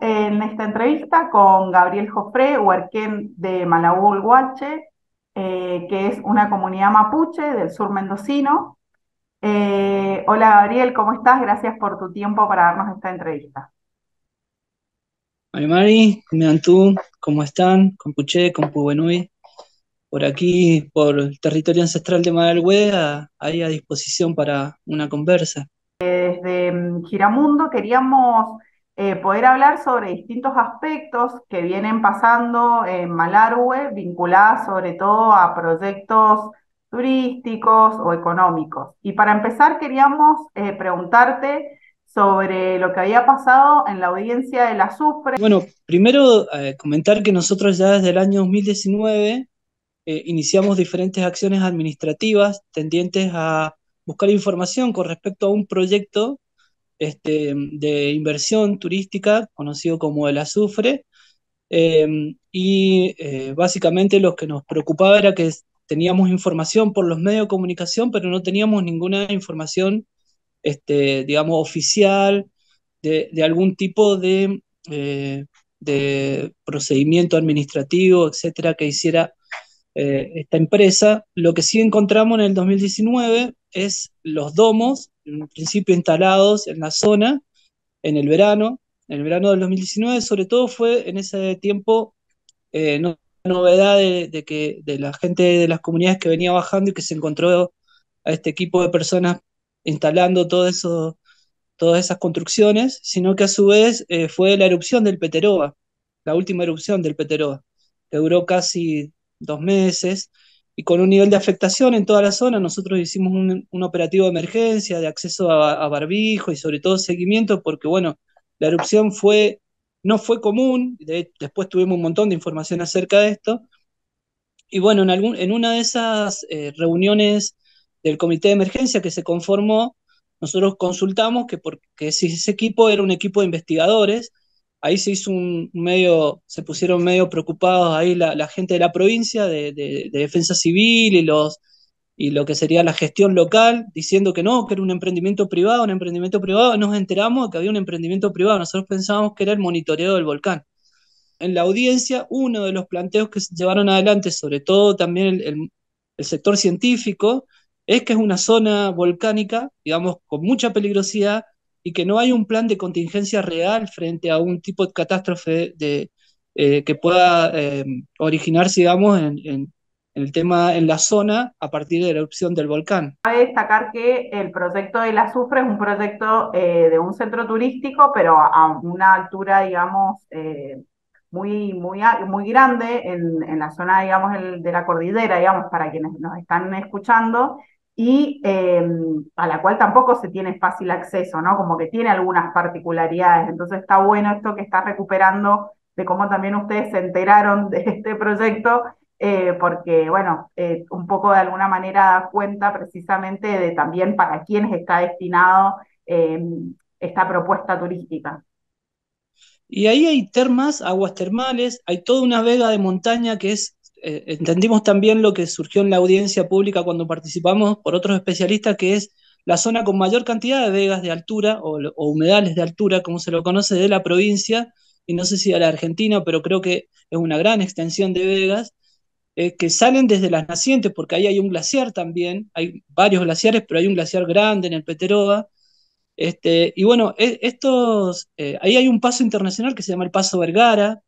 en esta entrevista con Gabriel Jofré, huerquén de Malagul Huache, eh, que es una comunidad mapuche del sur mendocino. Eh, hola Gabriel, ¿cómo estás? Gracias por tu tiempo para darnos esta entrevista. Hola, Mari, ¿cómo están? Compuche, Compubenui, por aquí, por el territorio ancestral de Madalhue, ahí a disposición para una conversa. Desde mm, Giramundo queríamos eh, poder hablar sobre distintos aspectos que vienen pasando en Malarue, vinculadas sobre todo a proyectos turísticos o económicos. Y para empezar, queríamos eh, preguntarte sobre lo que había pasado en la audiencia de la SUFRE. Bueno, primero eh, comentar que nosotros ya desde el año 2019 iniciamos diferentes acciones administrativas tendientes a buscar información con respecto a un proyecto este, de inversión turística, conocido como el azufre, em, y eh, básicamente lo que nos preocupaba era que teníamos información por los medios de comunicación, pero no teníamos ninguna información, este, digamos, oficial de, algún tipo de, eh, de, procedimiento administrativo, etcétera, que hiciera eh, esta empresa. Lo que sí encontramos en el 2019 es los domos en principio instalados en la zona en el verano, en el verano del 2019, sobre todo fue en ese tiempo eh, no, novedad de, que de la gente de las comunidades que venía bajando y que se encontró a este equipo de personas instalando todo eso, todas esas construcciones, sino que a su vez eh, fue la erupción del Peteroa, la última erupción del Peteroa, que duró casi dos meses y con un nivel de afectación en toda la zona. Nosotros hicimos un, operativo de emergencia, de acceso a, barbijo y sobre todo seguimiento, porque bueno, la erupción fue, no fue común, después tuvimos un montón de información acerca de esto. Y bueno, en, algún, en una de esas eh, reuniones del comité de emergencia que se conformó, nosotros consultamos que porque ese equipo era un equipo de investigadores ahí se hizo un medio, se pusieron medio preocupados ahí la, gente de la provincia de, defensa civil y los y lo que sería la gestión local, diciendo que no, que era un emprendimiento privado, un emprendimiento privado, nos enteramos de que había un emprendimiento privado, nosotros pensábamos que era el monitoreo del volcán. En la audiencia, uno de los planteos que se llevaron adelante, sobre todo también el, el sector científico, es que es una zona volcánica, digamos, con mucha peligrosidad, y que no hay un plan de contingencia real frente a un tipo de catástrofe de, eh, que pueda eh, originarse, en, el tema en la zona a partir de la erupción del volcán. Cabe destacar que el proyecto del azufre es un proyecto eh, de un centro turístico, pero a una altura, digamos, muy, muy, muy grande en, la zona, digamos, el, de la cordillera, digamos, para quienes nos están escuchando, y em, a la cual tampoco se tiene fácil acceso, ¿no? Como que tiene algunas particularidades. Entonces está bueno esto que está recuperando de cómo también ustedes se enteraron de este proyecto, eh, porque, bueno, eh, un poco de alguna manera da cuenta precisamente de también para quiénes está destinado em, esta propuesta turística. Y ahí hay termas, aguas termales, hay toda una vega de montaña que es eh, entendimos también lo que surgió en la audiencia pública cuando participamos por otros especialistas, que es la zona con mayor cantidad de vegas de altura o, humedales de altura, como se lo conoce, de la provincia, y no sé si de la Argentina, pero creo que es una gran extensión de vegas, eh, que salen desde las nacientes, porque ahí hay un glaciar también, hay varios glaciares, pero hay un glaciar grande en el Peteroa. Este, y bueno, e, estos, eh, ahí hay un paso internacional que se llama el Paso Vergara,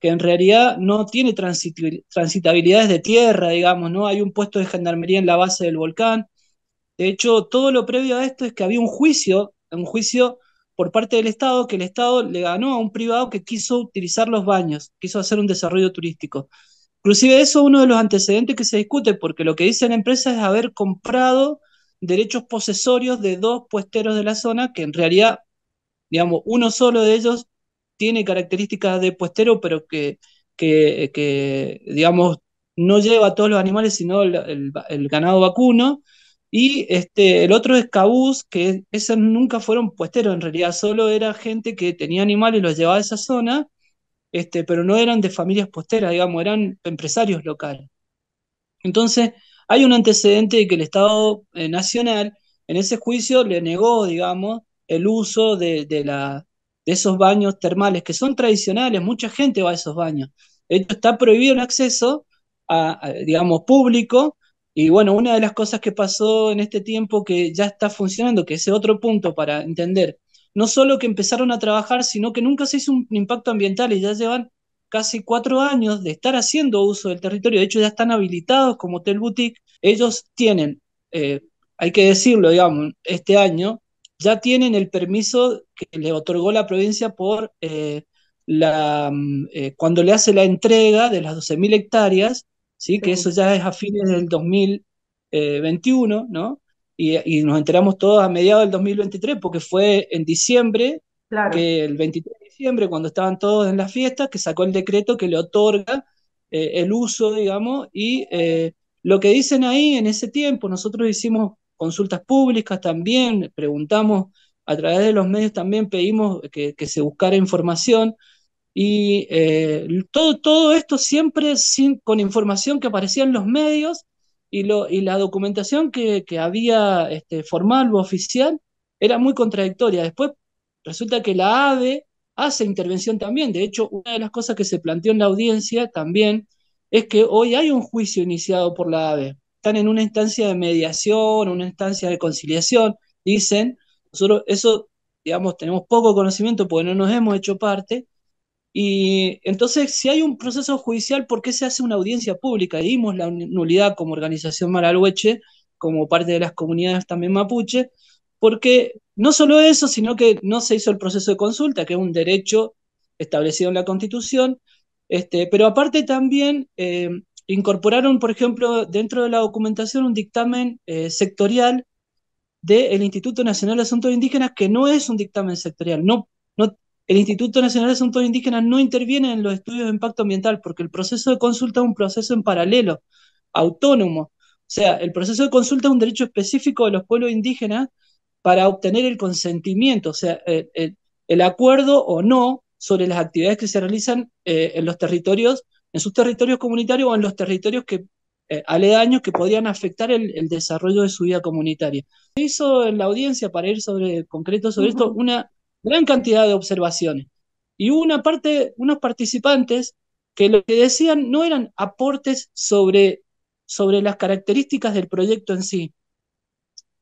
que en realidad no tiene transitabilidades de tierra, digamos, ¿no? Hay un puesto de gendarmería en la base del volcán. De hecho, todo lo previo a esto es que había un juicio, un juicio por parte del Estado, que el Estado le ganó a un privado que quiso utilizar los baños, quiso hacer un desarrollo turístico. Inclusive eso es uno de los antecedentes que se discute, porque lo que dice la empresa es haber comprado derechos posesorios de dos puesteros de la zona, que en realidad, digamos, uno solo de ellos tiene características de puestero, pero que, que, digamos, no lleva a todos los animales, sino el, ganado vacuno. Y este, el otro es cabús, que esos nunca fueron puesteros, en realidad solo era gente que tenía animales y los llevaba a esa zona, este, pero no eran de familias posteras, digamos, eran empresarios locales. Entonces, hay un antecedente de que el Estado eh, Nacional en ese juicio le negó, digamos, el uso de, la, esos baños termales, que son tradicionales, mucha gente va a esos baños. esto está prohibido el acceso a, digamos, público. Y bueno, una de las cosas que pasó en este tiempo que ya está funcionando, que ese otro punto para entender, no solo que empezaron a trabajar, sino que nunca se hizo un impacto ambiental y ya llevan casi cuatro años de estar haciendo uso del territorio. De hecho, ya están habilitados como hotel boutique. Ellos tienen, eh, hay que decirlo, digamos, este año, ya tienen el permiso que le otorgó la provincia por eh, la, mm, eh, cuando le hace la entrega de las 12.000 hectáreas, ¿sí? que eso ya es a fines del 2021, ¿no? Y, nos enteramos todos a mediados del 2023, porque fue en diciembre, que el 23 de diciembre, cuando estaban todos en las fiestas, que sacó el decreto que le otorga eh, el uso, digamos, y lo que dicen ahí en ese tiempo, nosotros hicimos consultas públicas también, preguntamos a través de los medios, también pedimos que, se buscara información. Y eh, todo, todo esto siempre con información que aparecía en los medios y, lo, y la documentación que, había este, formal o oficial era muy contradictoria. Después resulta que la AVE hace intervención también. De hecho, una de las cosas que se planteó en la audiencia también es que hoy hay un juicio iniciado por la AVE, están en una instancia de mediación, una instancia de conciliación, dicen, nosotros eso, digamos, tenemos poco conocimiento porque no nos hemos hecho parte, y entonces, si hay un proceso judicial, ¿por qué se hace una audiencia pública? Dimos la nulidad como organización Malalweche, como parte de las comunidades también mapuche, porque no solo eso, sino que no se hizo el proceso de consulta, que es un derecho establecido en la Constitución, este, pero aparte también eh, incorporaron, por ejemplo, dentro de la documentación un dictamen eh, sectorial del Instituto Nacional de Asuntos Indígenas, que no es un dictamen sectorial. No, el Instituto Nacional de Asuntos Indígenas no interviene en los estudios de impacto ambiental, porque el proceso de consulta es un proceso en paralelo, autónomo. O sea, el proceso de consulta es un derecho específico de los pueblos indígenas para obtener el consentimiento, o sea, eh, eh, el, acuerdo o no sobre las actividades que se realizan en los territorios en sus territorios comunitarios o en los territorios que, eh, aledaños que podían afectar el, desarrollo de su vida comunitaria. Se hizo en la audiencia, para ir sobre concreto sobre esto, una gran cantidad de observaciones. Y hubo una parte, unos participantes que lo que decían no eran aportes sobre, sobre las características del proyecto en sí.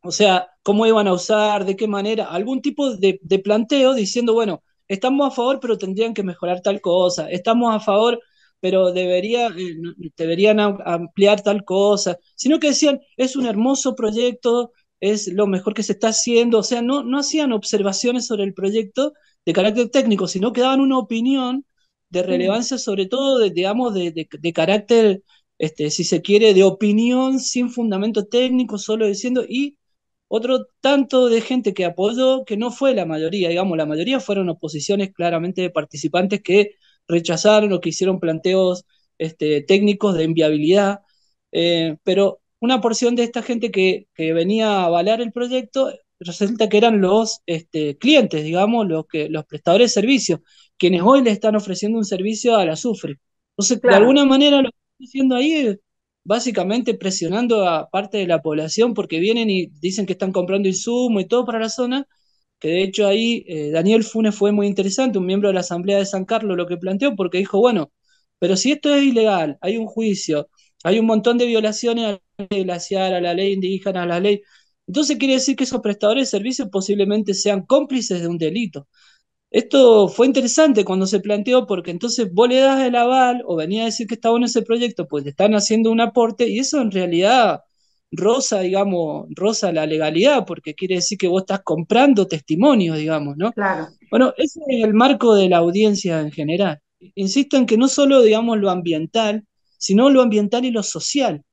O sea, cómo iban a usar, de qué manera, algún tipo de planteo diciendo, bueno, estamos a favor, pero tendrían que mejorar tal cosa, estamos a favor, pero debería, eh, deberían ampliar tal cosa, sino que decían, es un hermoso proyecto, es lo mejor que se está haciendo, o sea, no, no hacían observaciones sobre el proyecto de carácter técnico, sino que daban una opinión de relevancia, sobre todo, de, digamos, de, carácter, este, si se quiere, de opinión sin fundamento técnico, solo diciendo, y otro tanto de gente que apoyó, que no fue la mayoría, digamos, la mayoría fueron oposiciones claramente de participantes que rechazaron lo que hicieron planteos este, técnicos de enviabilidad, eh, pero una porción de esta gente que, venía a avalar el proyecto resulta que eran los este, clientes, digamos, los, que, los prestadores de servicios, quienes hoy le están ofreciendo un servicio al azufre. Entonces, de alguna manera lo que están haciendo ahí es básicamente presionando a parte de la población porque vienen y dicen que están comprando insumo y todo para la zona, que de hecho ahí eh, Daniel Funes fue muy interesante, un miembro de la Asamblea de San Carlos, lo que planteó, porque dijo, bueno, pero si esto es ilegal, hay un juicio, hay un montón de violaciones a la ley a la ley indígena, a la ley, entonces quiere decir que esos prestadores de servicios posiblemente sean cómplices de un delito. Esto fue interesante cuando se planteó porque entonces vos le das el aval o venía a decir que está en ese proyecto, pues le están haciendo un aporte y eso en realidad rosa, digamos, rosa la legalidad, porque quiere decir que vos estás comprando testimonios, digamos, ¿no? Claro. Bueno, ese es el marco de la audiencia en general. Insisto en que no solo, digamos, lo ambiental, sino lo ambiental y lo social,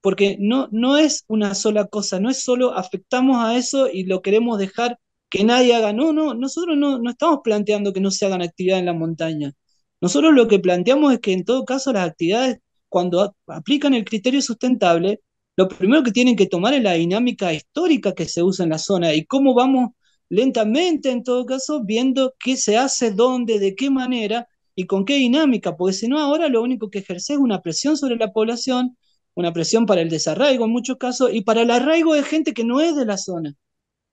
porque no, no es una sola cosa, no es solo afectamos a eso y lo queremos dejar que nadie haga. No, no, nosotros no, no estamos planteando que no se hagan actividades en la montaña. Nosotros lo que planteamos es que en todo caso las actividades, cuando aplican el criterio sustentable, lo primero que tienen que tomar es la dinámica histórica que se usa en la zona y cómo vamos lentamente, en todo caso, viendo qué se hace, dónde, de qué manera y con qué dinámica, porque si no ahora lo único que ejerce es una presión sobre la población, una presión para el desarraigo en muchos casos y para el arraigo de gente que no es de la zona.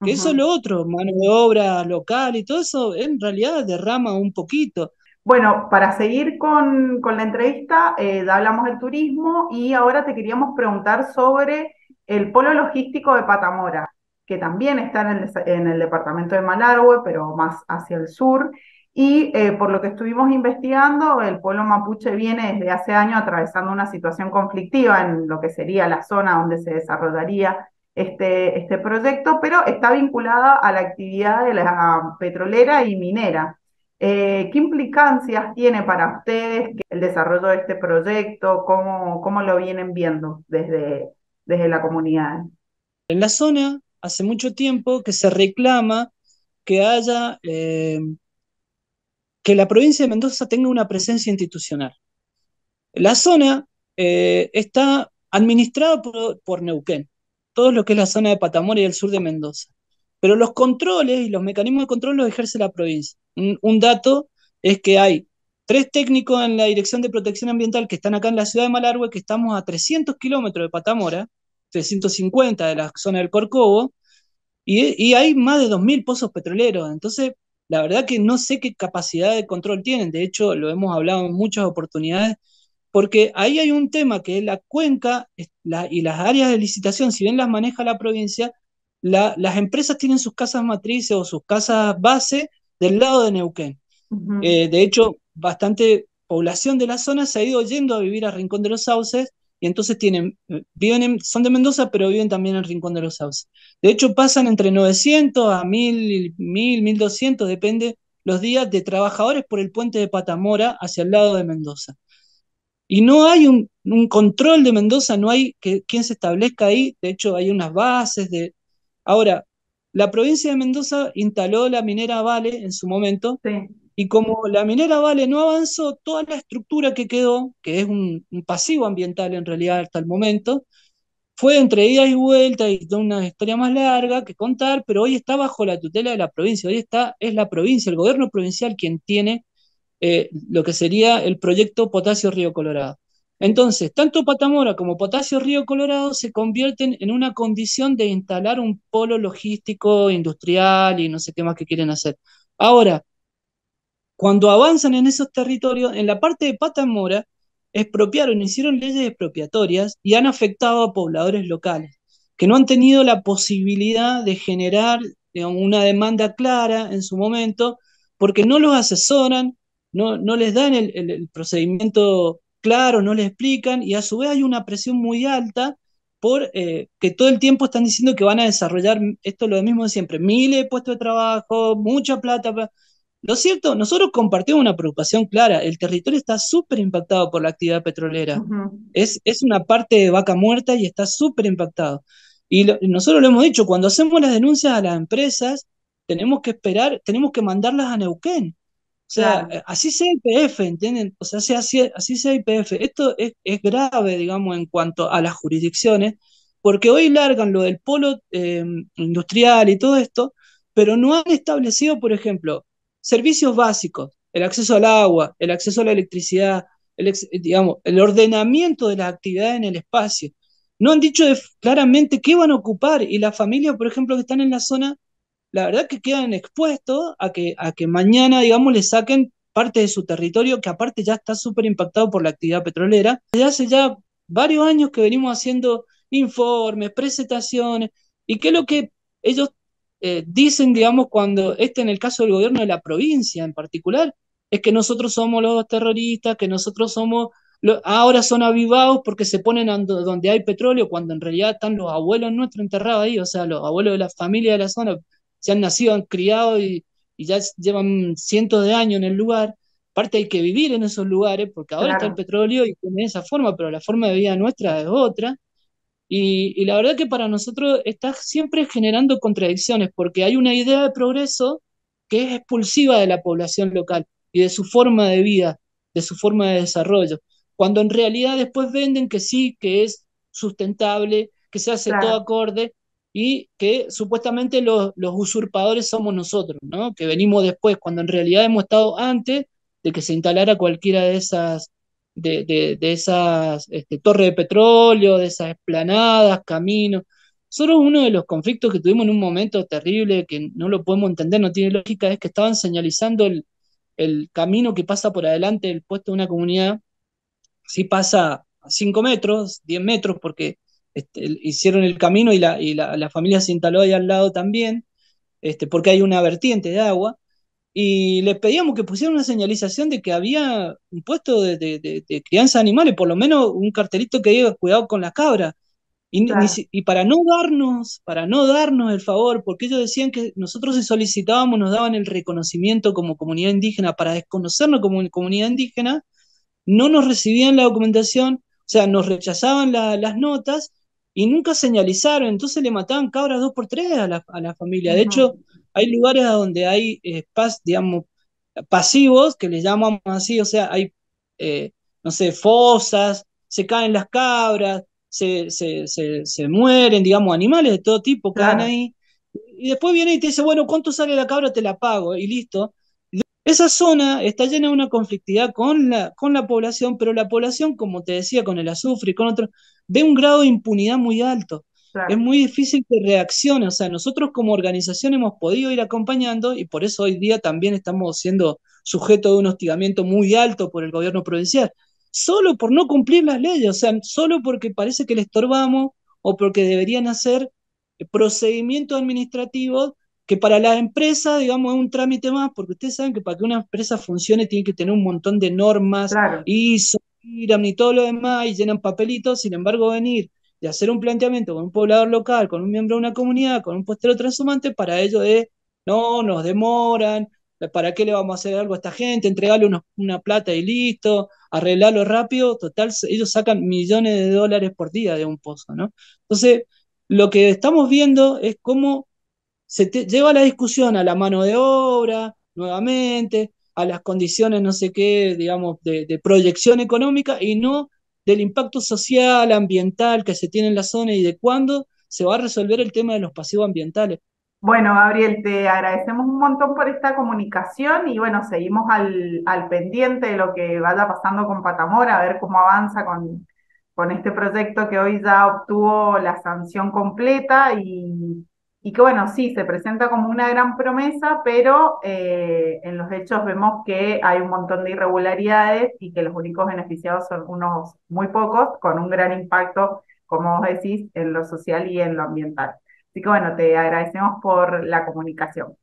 eso es lo otro, mano de obra local y todo eso en realidad derrama un poquito bueno, para seguir con, la entrevista, eh, hablamos del turismo y ahora te queríamos preguntar sobre el polo logístico de Patamora, que también está en el, departamento de Malargüe, pero más hacia el sur. Y eh, por lo que estuvimos investigando, el polo mapuche viene desde hace años atravesando una situación conflictiva en lo que sería la zona donde se desarrollaría este, este proyecto, pero está vinculada a la actividad de la petrolera y minera. Eh, ¿Qué implicancias tiene para ustedes el desarrollo de este proyecto? ¿Cómo, cómo lo vienen viendo desde, desde la comunidad? En la zona, hace mucho tiempo que se reclama que haya, eh, que la provincia de Mendoza tenga una presencia institucional. La zona eh, está administrada por, Neuquén, todo lo que es la zona de Patamora y el sur de Mendoza, pero los controles y los mecanismos de control los ejerce la provincia un dato es que hay tres técnicos en la Dirección de Protección Ambiental que están acá en la ciudad de Malargüe, que estamos a 300 kilómetros de Patamora, 350 de la zona del Corcovo, y, hay más de 2.000 pozos petroleros. Entonces, la verdad que no sé qué capacidad de control tienen, de hecho lo hemos hablado en muchas oportunidades, porque ahí hay un tema que es la cuenca y las áreas de licitación, si bien las maneja la provincia, las empresas tienen sus casas matrices o sus casas base del lado de Neuquén. Eh, de hecho, bastante población de la zona se ha ido yendo a vivir a Rincón de los Sauces y entonces tienen, eh, viven son de Mendoza, pero viven también en Rincón de los Sauces. De hecho, pasan entre 900 a 1000, 1200, depende los días de trabajadores por el puente de Patamora hacia el lado de Mendoza. Y no hay un, control de Mendoza, no hay que, quien se establezca ahí, de hecho hay unas bases de... Ahora, la provincia de Mendoza instaló la minera Vale en su momento, y como la minera Vale no avanzó, toda la estructura que quedó, que es un, pasivo ambiental en realidad hasta el momento, fue entre idas y vueltas y toda una historia más larga que contar, pero hoy está bajo la tutela de la provincia, hoy está, es la provincia, el gobierno provincial quien tiene eh, lo que sería el proyecto Potasio Río Colorado. Entonces, tanto Patamora como Potasio Río Colorado se convierten en una condición de instalar un polo logístico, industrial y no sé qué más que quieren hacer. Ahora, cuando avanzan en esos territorios, en la parte de Patamora, expropiaron, hicieron leyes expropiatorias y han afectado a pobladores locales, que no han tenido la posibilidad de generar eh, una demanda clara en su momento, porque no los asesoran, no, no les dan el, el procedimiento claro, no le explican, y a su vez hay una presión muy alta por eh, que todo el tiempo están diciendo que van a desarrollar, esto lo mismo de siempre, miles de puestos de trabajo, mucha plata. Lo cierto, nosotros compartimos una preocupación clara, el territorio está súper impactado por la actividad petrolera, es, es una parte de vaca muerta y está súper impactado. Y nosotros lo hemos dicho, cuando hacemos las denuncias a las empresas, tenemos que esperar, tenemos que mandarlas a Neuquén, o eh, sea, así sea IPF, ¿entienden? O sea, así, así, sea IPF. Esto es, grave, digamos, en cuanto a las jurisdicciones, porque hoy largan lo del polo em, industrial y todo esto, pero no han establecido, por ejemplo, servicios básicos, el acceso al agua, el acceso a la electricidad, el, digamos, el ordenamiento de las actividades en el espacio. No han dicho claramente qué van a ocupar y las familias, por ejemplo, que están en la zona la verdad que quedan expuestos a que, a que mañana, digamos, le saquen parte de su territorio, que aparte ya está súper impactado por la actividad petrolera. Desde hace ya varios años que venimos haciendo informes, presentaciones, y qué es lo que ellos eh, dicen, digamos, cuando, este en el caso del gobierno de la provincia en particular, es que nosotros somos los terroristas, que nosotros somos, los, ahora son avivados porque se ponen donde hay petróleo, cuando en realidad están los abuelos nuestros enterrados ahí, o sea, los abuelos de la familia de la zona se han nacido, han criado y, ya llevan cientos de años en el lugar. Aparte hay que vivir en esos lugares, porque ahora está el petróleo y tiene esa forma, pero la forma de vida nuestra es otra. Y, la verdad que para nosotros está siempre generando contradicciones, porque hay una idea de progreso que es expulsiva de la población local y de su forma de vida, de su forma de desarrollo, cuando en realidad después venden que sí, que es sustentable, que se hace todo acorde, y que supuestamente los, usurpadores somos nosotros, ¿no? que venimos después, cuando en realidad hemos estado antes de que se instalara cualquiera de esas, de, de, esas este, torres de petróleo, de esas esplanadas, caminos. Solo uno de los conflictos que tuvimos en un momento terrible, que no lo podemos entender, no tiene lógica, es que estaban señalizando el, el camino que pasa por adelante del puesto de una comunidad, si pasa a 5 metros, 10 metros, porque este, hicieron el camino y, la, y la, familia se instaló ahí al lado también, este, porque hay una vertiente de agua, y les pedíamos que pusieran una señalización de que había un puesto de, de, crianza de animales, por lo menos un cartelito que diga cuidado con las cabras. Y, para no darnos, para no darnos el favor, porque ellos decían que nosotros si solicitábamos nos daban el reconocimiento como comunidad indígena, para desconocernos como comunidad indígena, no nos recibían la documentación, o sea, nos rechazaban las notas y nunca señalizaron, entonces le mataban cabras dos por tres a la, a la familia. De hecho, hay lugares donde hay eh, digamos, pasivos, que les llamamos así, o sea, hay, eh, no sé, fosas, se caen las cabras, se, se, mueren, digamos, animales de todo tipo caen ahí. Y después viene y te dice, bueno, ¿cuánto sale la cabra? Te la pago, y listo. Esa zona está llena de una conflictividad con la, con la población, pero la población, como te decía, con el azufre y con otros, de un grado de impunidad muy alto. Es muy difícil que reaccione. O sea, nosotros como organización hemos podido ir acompañando y por eso hoy día también estamos siendo sujetos de un hostigamiento muy alto por el gobierno provincial. Solo por no cumplir las leyes, o sea, solo porque parece que le estorbamos o porque deberían hacer procedimientos administrativos que para las empresas, digamos, es un trámite más, porque ustedes saben que para que una empresa funcione tiene que tener un montón de normas, ISO, y todo lo demás, y llenan papelitos, sin embargo, venir y hacer un planteamiento con un poblador local, con un miembro de una comunidad, con un postero transhumante, para ellos es, no, nos demoran, ¿para qué le vamos a hacer algo a esta gente? Entregarle una plata y listo, arreglarlo rápido, total, ellos sacan millones de dólares por día de un pozo, ¿no? Entonces, lo que estamos viendo es cómo se lleva la discusión a la mano de obra, nuevamente, a las condiciones, no sé qué, digamos, de, proyección económica y no del impacto social, ambiental que se tiene en la zona y de cuándo se va a resolver el tema de los pasivos ambientales. Bueno, Gabriel, te agradecemos un montón por esta comunicación y bueno, seguimos al, al pendiente de lo que vaya pasando con Patamora, a ver cómo avanza con, con este proyecto que hoy ya obtuvo la sanción completa y y que bueno, sí, se presenta como una gran promesa, pero eh, en los hechos vemos que hay un montón de irregularidades y que los únicos beneficiados son unos muy pocos, con un gran impacto, como vos decís, en lo social y en lo ambiental. Así que bueno, te agradecemos por la comunicación.